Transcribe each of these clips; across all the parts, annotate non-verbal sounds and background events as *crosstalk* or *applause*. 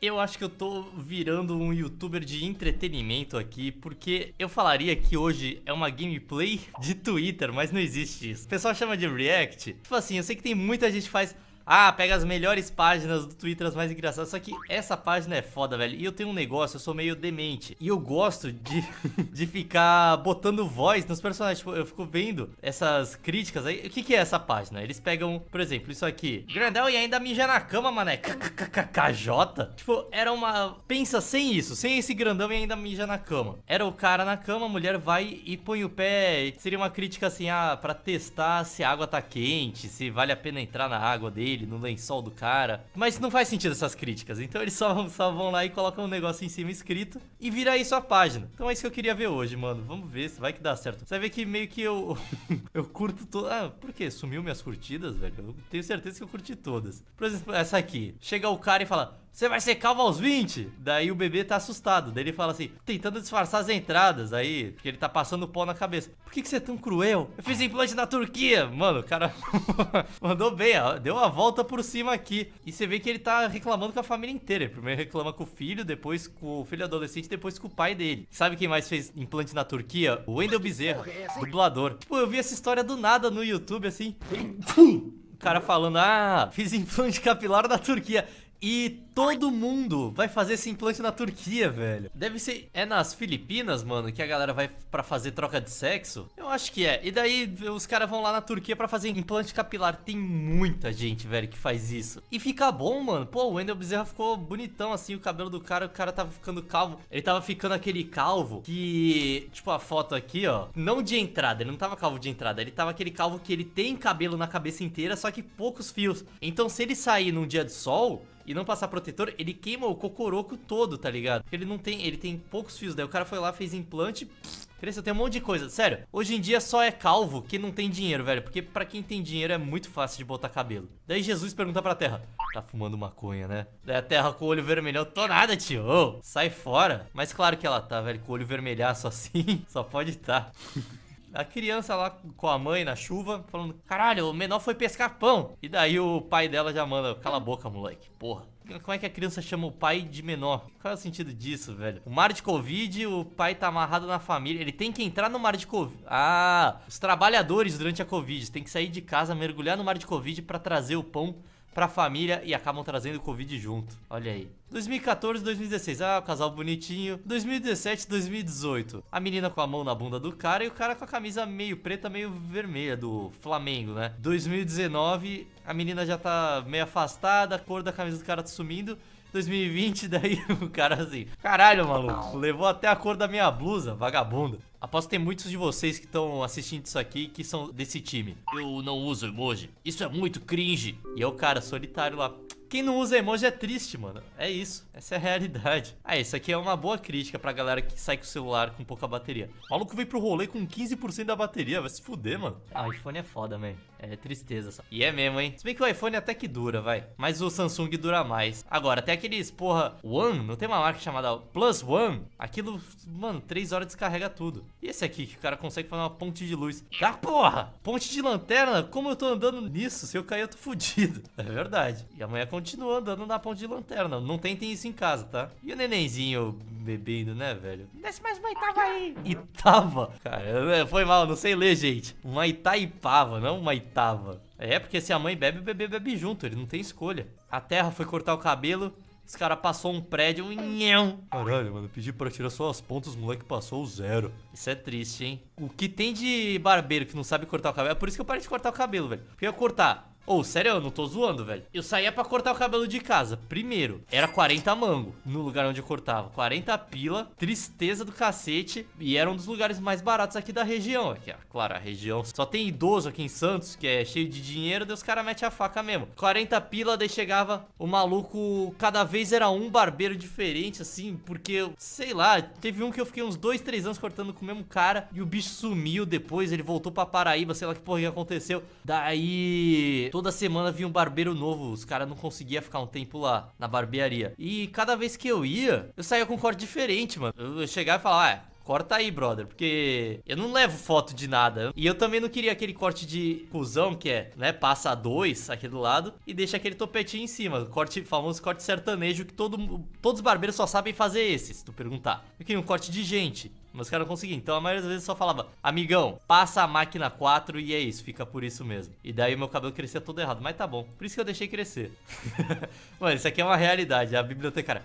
Eu acho que eu tô virando um youtuber de entretenimento aqui, porque eu falaria que hoje é uma gameplay de Twitter, mas não existe isso. O pessoal chama de react. Tipo assim, eu sei que tem muita gente que faz ah, pega as melhores páginas do Twitter, as mais engraçadas. Só que essa página é foda, velho. E eu tenho um negócio, eu sou meio demente. E eu gosto de, *laughs* de ficar botando voz nos personagens. Tipo, eu fico vendo essas críticas aí. O que, que é essa página? Eles pegam, por exemplo, isso aqui. Grandão e ainda mija na cama, mané. KKKKJ. Tipo, era uma. Pensa sem isso, sem esse grandão e ainda mija na cama. Era o cara na cama, a mulher vai e põe o pé. Seria uma crítica assim, ah, pra testar se a água tá quente, se vale a pena entrar na água dele dele, no lençol do cara. Mas não faz sentido essas críticas. Então eles só, *laughs* só vão lá e colocam um negócio em cima escrito e vira isso a página. Então é isso que eu queria ver hoje, mano. Vamos ver se vai que dá certo. Você vai ver que meio que eu *laughs* eu curto todo. Ah, por quê? Sumiu minhas curtidas, velho? Eu tenho certeza que eu curti todas. Por exemplo, essa aqui. Chega o cara e fala: você vai ser calvo aos 20? Daí o bebê tá assustado. Daí ele fala assim, tentando disfarçar as entradas aí, porque ele tá passando pó na cabeça. Por que, que você é tão cruel? Eu fiz implante na Turquia. Mano, o cara *laughs* mandou bem, ó. deu uma volta por cima aqui. E você vê que ele tá reclamando com a família inteira. Ele primeiro reclama com o filho, depois com o filho adolescente, depois com o pai dele. Sabe quem mais fez implante na Turquia? O Wendel Bezerra, dublador. Pô, eu vi essa história do nada no YouTube, assim. O cara falando, ah, fiz implante capilar na Turquia. E todo mundo vai fazer esse implante na Turquia, velho. Deve ser. É nas Filipinas, mano, que a galera vai para fazer troca de sexo? Eu acho que é. E daí os caras vão lá na Turquia para fazer implante capilar. Tem muita gente, velho, que faz isso. E fica bom, mano. Pô, o Wendel Bezerra ficou bonitão assim, o cabelo do cara, o cara tava ficando calvo. Ele tava ficando aquele calvo que. Tipo a foto aqui, ó. Não de entrada, ele não tava calvo de entrada. Ele tava aquele calvo que ele tem cabelo na cabeça inteira, só que poucos fios. Então se ele sair num dia de sol e não passar protetor, ele queima o cocoroco todo, tá ligado? Ele não tem, ele tem poucos fios, daí o cara foi lá, fez implante, cresceu, tem um monte de coisa. Sério, hoje em dia só é calvo quem não tem dinheiro, velho, porque pra quem tem dinheiro é muito fácil de botar cabelo. Daí Jesus pergunta pra terra, tá fumando maconha, né? Daí a terra com o olho vermelhão, tô nada, tio, oh, sai fora. Mas claro que ela tá, velho, com o olho vermelhaço assim, *laughs* só pode tá. A criança lá com a mãe na chuva, falando: caralho, o menor foi pescar pão. E daí o pai dela já manda: cala a boca, moleque, porra. Como é que a criança chama o pai de menor? Qual é o sentido disso, velho? O mar de Covid, o pai tá amarrado na família. Ele tem que entrar no mar de Covid. Ah, os trabalhadores durante a Covid tem que sair de casa, mergulhar no mar de Covid para trazer o pão pra família e acabam trazendo Covid junto. Olha aí. 2014, 2016. Ah, o casal bonitinho. 2017, 2018. A menina com a mão na bunda do cara e o cara com a camisa meio preta, meio vermelha do Flamengo, né? 2019, a menina já tá meio afastada, a cor da camisa do cara tá sumindo. 2020, daí *laughs* o cara assim, caralho, maluco, levou até a cor da minha blusa, vagabundo. Aposto que tem muitos de vocês que estão assistindo isso aqui que são desse time. Eu não uso emoji, isso é muito cringe. E é o cara solitário lá. Quem não usa emoji é triste, mano. É isso. Essa é a realidade. Ah, isso aqui é uma boa crítica pra galera que sai com o celular com pouca bateria. O maluco veio pro rolê com 15% da bateria. Vai se fuder, mano. Ah, iPhone é foda, velho. É tristeza só. E é mesmo, hein? Se bem que o iPhone até que dura, vai. Mas o Samsung dura mais. Agora, até aqueles, porra, One, não tem uma marca chamada Plus One? Aquilo, mano, três horas descarrega tudo. E esse aqui, que o cara consegue fazer uma ponte de luz. Ah, porra! Ponte de lanterna? Como eu tô andando nisso? Se eu cair, eu tô fudido. *laughs* É verdade. E amanhã continua andando na ponte de lanterna. Não tentem isso em casa, tá? E o nenenzinho bebendo, né, velho? Desce mais uma Itava aí. Itava? Cara, foi mal, não sei ler, gente. Uma Itaipava, não uma Itava. É, porque se a mãe bebe, o bebê bebe junto, ele não tem escolha. A terra foi cortar o cabelo, os caras passou um prédio, um nhão. Caralho, mano, pedi pra tirar só as pontas, o moleque passou o zero. Isso é triste, hein? O que tem de barbeiro que não sabe cortar o cabelo? É por isso que eu parei de cortar o cabelo, velho. Porque eu cortar Ô, oh, sério, eu não tô zoando, velho. Eu saía pra cortar o cabelo de casa. Primeiro, era 40 mango no lugar onde eu cortava. 40 pila, tristeza do cacete. E era um dos lugares mais baratos aqui da região. Aqui, ó. Claro, a região só tem idoso aqui em Santos, que é cheio de dinheiro, Deus cara mete a faca mesmo. 40 pila, daí chegava o maluco. Cada vez era um barbeiro diferente, assim, porque, sei lá, teve um que eu fiquei uns 2, 3 anos cortando com o mesmo cara. E o bicho sumiu depois, ele voltou pra Paraíba, sei lá que porra que aconteceu. Daí toda semana vinha um barbeiro novo, os caras não conseguiam ficar um tempo lá na barbearia. E cada vez que eu ia, eu saía com um corte diferente, mano. Eu chegava e falava, ah, Corta aí, brother, porque eu não levo foto de nada. E eu também não queria aquele corte de cuzão, que é, né, passa dois aqui do lado e deixa aquele topetinho em cima. Corte, famoso corte sertanejo que todo, todos os barbeiros só sabem fazer esse, se tu perguntar. Eu queria um corte de gente. Mas os caras conseguiam. Então a maioria das vezes eu só falava, amigão, passa a máquina 4 e é isso, fica por isso mesmo. E daí meu cabelo crescia todo errado, mas tá bom. Por isso que eu deixei crescer. *laughs* Mano, isso aqui é uma realidade. A bibliotecária,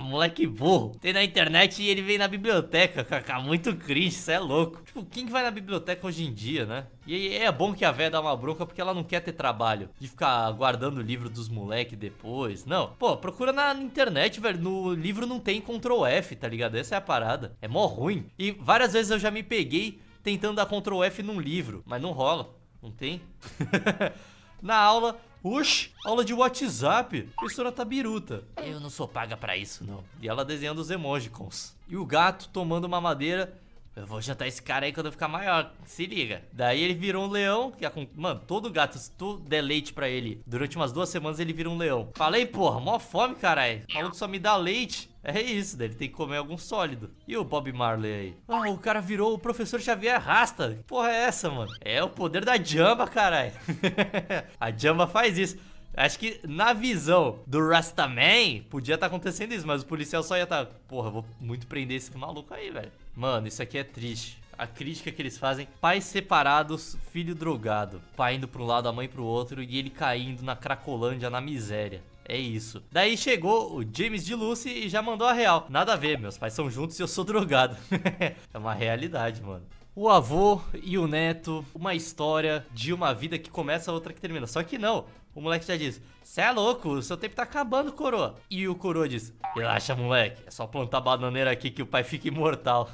moleque burro. Tem na internet e ele vem na biblioteca, muito cringe, isso é louco. Tipo, quem que vai na biblioteca hoje em dia, né? E é bom que a véia dá uma bronca porque ela não quer ter trabalho de ficar guardando o livro dos moleques depois. Não. Pô, procura na internet, velho. No livro não tem Ctrl F, tá ligado? Essa é a parada. É mó ruim. E várias vezes eu já me peguei tentando dar Ctrl F num livro, mas não rola. Não tem. *laughs* na aula, Oxi, aula de WhatsApp. A professora tá biruta. Eu não sou paga pra isso, não. E ela desenhando os emojicons. E o gato tomando uma madeira eu vou jantar esse cara aí quando eu ficar maior. Se liga. Daí ele virou um leão. Que é Mano, todo gato, se tu der leite pra ele durante umas duas semanas, ele vira um leão. Falei, porra, mó fome, caralho. Falou que só me dá leite. É isso, deve ele tem que comer algum sólido. E o Bob Marley aí? Ah, o cara virou o professor Xavier Rasta. Que porra é essa, mano? É o poder da Jamba, caralho. *laughs* a Jamba faz isso. Acho que na visão do Rastaman, podia estar tá acontecendo isso, mas o policial só ia estar. Tá, Porra, vou muito prender esse maluco aí, velho. Mano, isso aqui é triste. A crítica que eles fazem, pais separados, filho drogado. Pai indo para um lado, a mãe para o outro e ele caindo na Cracolândia, na miséria. É isso. Daí chegou o James de Lucy e já mandou a real. Nada a ver, meus pais são juntos e eu sou drogado. *laughs* é uma realidade, mano. O avô e o neto, uma história de uma vida que começa, outra que termina. Só que não, o moleque já diz, cê é louco, o seu tempo tá acabando, coroa. E o coroa diz, relaxa, moleque, é só plantar bananeira aqui que o pai fica imortal.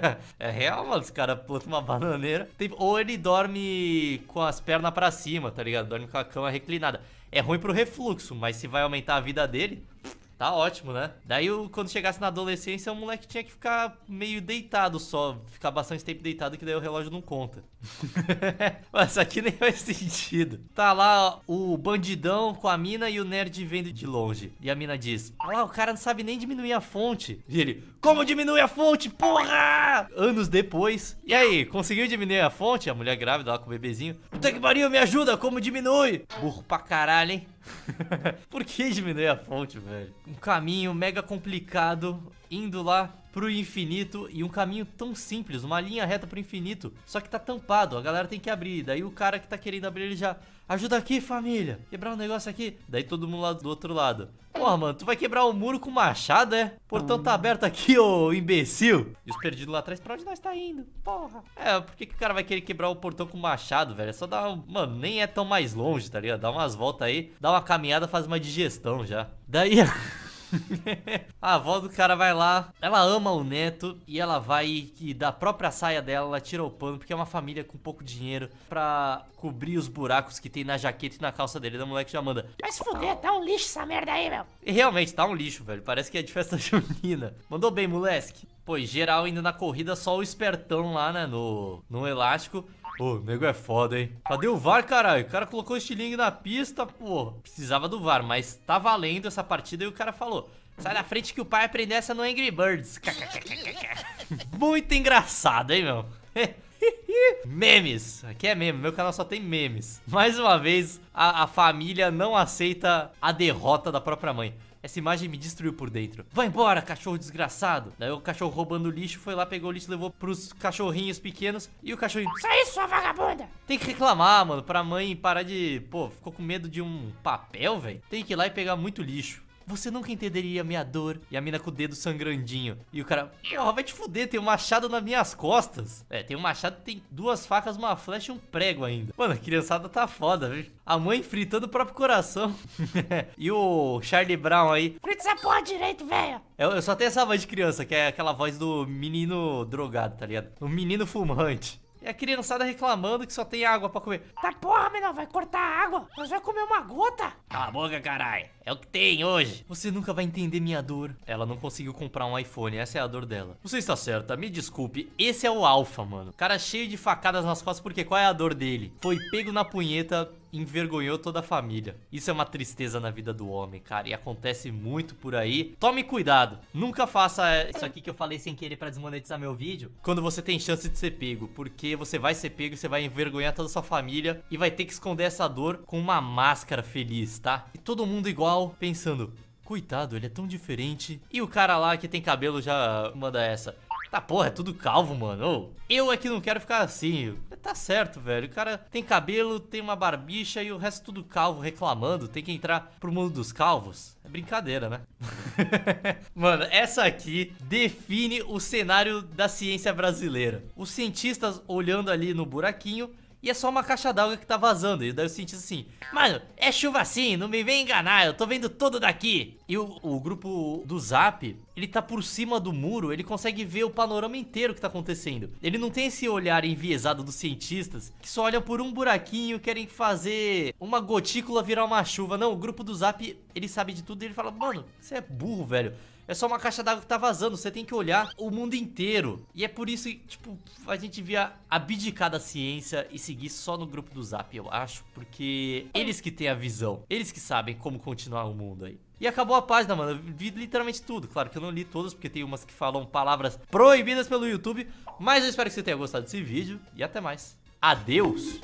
*laughs* é real, mano, os caras plantam uma bananeira. Tem... Ou ele dorme com as pernas para cima, tá ligado? Dorme com a cama reclinada. É ruim pro refluxo, mas se vai aumentar a vida dele, pff, Tá ótimo, né? Daí, quando chegasse na adolescência, o moleque tinha que ficar meio deitado só. Ficar bastante tempo deitado, que daí o relógio não conta. *laughs* Mas aqui nem faz sentido. Tá lá o bandidão com a mina e o nerd vendo de longe. E a mina diz: Olha ah, lá, o cara não sabe nem diminuir a fonte. E ele: Como diminui a fonte, porra? Anos depois. E aí, conseguiu diminuir a fonte? A mulher grávida lá com o bebezinho: Puta que pariu, me ajuda, como diminui? Burro pra caralho, hein? *laughs* Por que diminuir a fonte, velho? Um caminho mega complicado indo lá pro infinito e um caminho tão simples, uma linha reta pro infinito, só que tá tampado, a galera tem que abrir, daí o cara que tá querendo abrir ele já, ajuda aqui família, quebrar um negócio aqui, daí todo mundo lá do outro lado. Porra, mano, tu vai quebrar o um muro com machado, é? Portão tá aberto aqui, ô imbecil. E os perdidos lá atrás, pra onde nós tá indo? Porra. É, por que, que o cara vai querer quebrar o portão com machado, velho? É só dar, um... mano, nem é tão mais longe, tá ligado? Dá umas voltas aí, dá uma caminhada, faz uma digestão já. Daí... *laughs* *laughs* a avó do cara vai lá, ela ama o neto e ela vai e da própria saia dela, ela tira o pano, porque é uma família com pouco dinheiro pra cobrir os buracos que tem na jaqueta e na calça dele. Da moleque já manda. Mas fuder, tá um lixo essa merda aí, meu. E realmente, tá um lixo, velho. Parece que é de festa *laughs* junina. Mandou bem, moleque. Pois geral ainda na corrida, só o espertão lá, né, no, no elástico. Ô, oh, nego é foda, hein? Cadê o VAR, caralho? O cara colocou o estilingue na pista, pô. Precisava do VAR, mas tá valendo essa partida e o cara falou... Sai da frente que o pai aprendeu essa no Angry Birds. *laughs* Muito engraçado, hein, meu? *laughs* memes. Aqui é meme, meu canal só tem memes. Mais uma vez, a, a família não aceita a derrota da própria mãe. Essa imagem me destruiu por dentro. Vai embora, cachorro desgraçado. Daí o cachorro roubando lixo foi lá, pegou o lixo, levou pros cachorrinhos pequenos. E o cachorrinho. Sai, sua vagabunda! Tem que reclamar, mano, pra mãe parar de. Pô, ficou com medo de um papel, velho. Tem que ir lá e pegar muito lixo. Você nunca entenderia minha dor. E a mina com o dedo sangrandinho. E o cara, porra, vai te fuder, tem um machado nas minhas costas. É, tem um machado, tem duas facas, uma flecha e um prego ainda. Mano, a criançada tá foda, viu? A mãe fritando o próprio coração. *laughs* e o Charlie Brown aí. Frita essa porra direito, velho. Eu, eu só tenho essa voz de criança, que é aquela voz do menino drogado, tá ligado? O menino fumante. E é a criançada reclamando que só tem água pra comer. Tá porra, menor, vai cortar a água. Nós vai comer uma gota. Cala a boca, caralho. É o que tem hoje. Você nunca vai entender minha dor. Ela não conseguiu comprar um iPhone, essa é a dor dela. Você está certa, me desculpe. Esse é o Alpha, mano. Cara cheio de facadas nas costas, porque qual é a dor dele? Foi pego na punheta envergonhou toda a família. Isso é uma tristeza na vida do homem, cara, e acontece muito por aí. Tome cuidado, nunca faça isso aqui que eu falei sem querer pra desmonetizar meu vídeo, quando você tem chance de ser pego, porque você vai ser pego, você vai envergonhar toda a sua família e vai ter que esconder essa dor com uma máscara feliz, tá? E todo mundo igual, pensando, coitado, ele é tão diferente. E o cara lá que tem cabelo já manda essa. Tá porra, é tudo calvo, mano. Eu é que não quero ficar assim tá certo, velho. O cara tem cabelo, tem uma barbicha e o resto tudo calvo reclamando. Tem que entrar pro mundo dos calvos. É brincadeira, né? *laughs* Mano, essa aqui define o cenário da ciência brasileira. Os cientistas olhando ali no buraquinho e é só uma caixa d'água que tá vazando. E daí o cientista assim, mano, é chuva assim, não me vem enganar, eu tô vendo todo daqui. E o, o grupo do Zap, ele tá por cima do muro, ele consegue ver o panorama inteiro que tá acontecendo. Ele não tem esse olhar enviesado dos cientistas, que só olham por um buraquinho, querem fazer uma gotícula virar uma chuva. Não, o grupo do Zap, ele sabe de tudo e ele fala, mano, você é burro, velho. É só uma caixa d'água que tá vazando. Você tem que olhar o mundo inteiro. E é por isso que, tipo, a gente via abdicar da ciência e seguir só no grupo do Zap, eu acho. Porque eles que têm a visão. Eles que sabem como continuar o mundo aí. E acabou a página, mano. Eu vi literalmente tudo. Claro que eu não li todas, porque tem umas que falam palavras proibidas pelo YouTube. Mas eu espero que você tenha gostado desse vídeo. E até mais. Adeus!